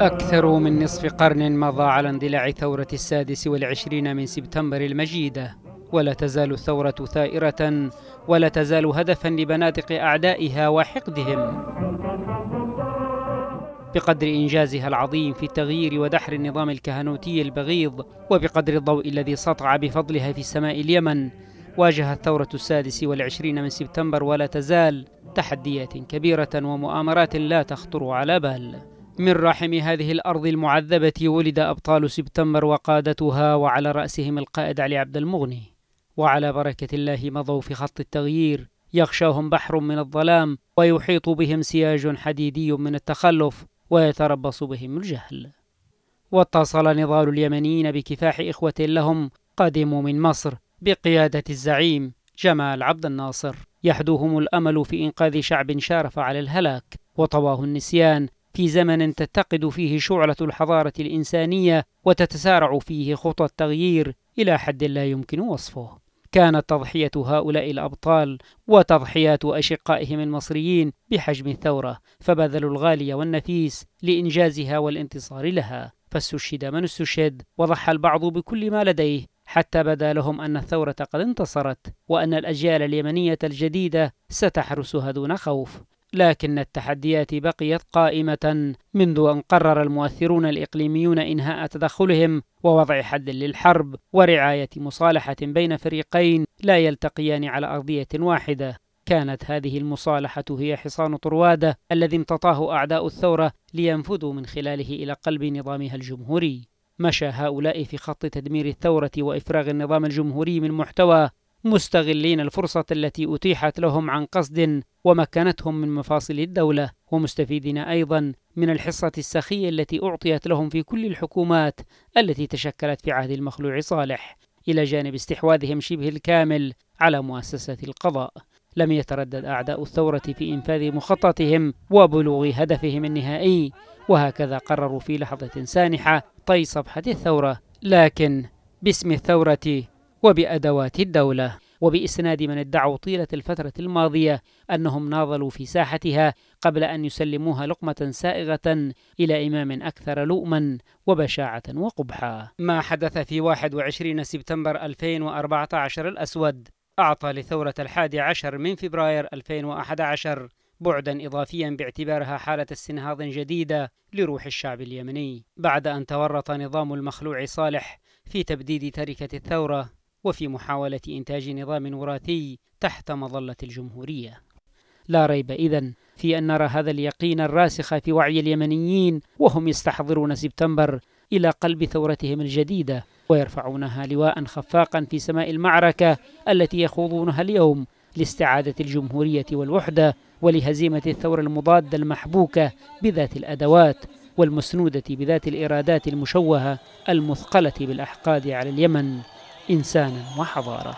أكثر من نصف قرن مضى على اندلاع ثورة السادس والعشرين من سبتمبر المجيدة ولا تزال الثورة ثائرة ولا تزال هدفا لبنادق أعدائها وحقدهم بقدر إنجازها العظيم في التغيير ودحر النظام الكهنوتي البغيض وبقدر الضوء الذي سطع بفضلها في سماء اليمن واجه الثورة السادس والعشرين من سبتمبر ولا تزال تحديات كبيرة ومؤامرات لا تخطر على بال من رحم هذه الأرض المعذبة ولد أبطال سبتمبر وقادتها وعلى رأسهم القائد علي عبد المغني وعلى بركة الله مضوا في خط التغيير يغشاهم بحر من الظلام ويحيط بهم سياج حديدي من التخلف ويتربص بهم الجهل واتصل نضال اليمنيين بكفاح إخوة لهم قدموا من مصر بقيادة الزعيم جمال عبد الناصر يحدوهم الأمل في إنقاذ شعب شارف على الهلاك وطواه النسيان في زمن تتقد فيه شعلة الحضارة الإنسانية وتتسارع فيه خطى التغيير إلى حد لا يمكن وصفه. كانت تضحية هؤلاء الأبطال وتضحيات أشقائهم المصريين بحجم الثورة، فبذلوا الغالي والنفيس لإنجازها والانتصار لها، فاستشهد من استشهد، وضحى البعض بكل ما لديه حتى بدا لهم أن الثورة قد انتصرت وأن الأجيال اليمنية الجديدة ستحرسها دون خوف لكن التحديات بقيت قائمة منذ أن قرر المؤثرون الإقليميون إنهاء تدخلهم ووضع حد للحرب ورعاية مصالحة بين فريقين لا يلتقيان على أرضية واحدة كانت هذه المصالحة هي حصان طروادة الذي امتطاه أعداء الثورة لينفذوا من خلاله إلى قلب نظامها الجمهوري مشى هؤلاء في خط تدمير الثورة وإفراغ النظام الجمهوري من محتوى مستغلين الفرصة التي أتيحت لهم عن قصد ومكنتهم من مفاصل الدولة ومستفيدين أيضا من الحصة السخية التي أعطيت لهم في كل الحكومات التي تشكلت في عهد المخلوع صالح إلى جانب استحواذهم شبه الكامل على مؤسسة القضاء لم يتردد أعداء الثورة في إنفاذ مخططهم وبلوغ هدفهم النهائي وهكذا قرروا في لحظة سانحة طي صفحة الثورة لكن باسم الثورة وبأدوات الدولة وبإسناد من ادعوا طيلة الفترة الماضية أنهم ناضلوا في ساحتها قبل أن يسلموها لقمة سائغة إلى إمام أكثر لؤما وبشاعة وقبحا ما حدث في 21 سبتمبر 2014 الأسود أعطى لثورة الحادي عشر من فبراير 2011 بعدا إضافيا باعتبارها حالة استنهاض جديدة لروح الشعب اليمني بعد أن تورط نظام المخلوع صالح في تبديد تركة الثورة وفي محاولة إنتاج نظام وراثي تحت مظلة الجمهورية. لا ريب إذا في أن نرى هذا اليقين الراسخ في وعي اليمنيين وهم يستحضرون سبتمبر إلى قلب ثورتهم الجديدة ويرفعونها لواء خفاقا في سماء المعركة التي يخوضونها اليوم لاستعادة الجمهورية والوحدة ولهزيمة الثورة المضادة المحبوكة بذات الأدوات والمسنودة بذات الإرادات المشوهة المثقلة بالأحقاد على اليمن إنسانا وحضارة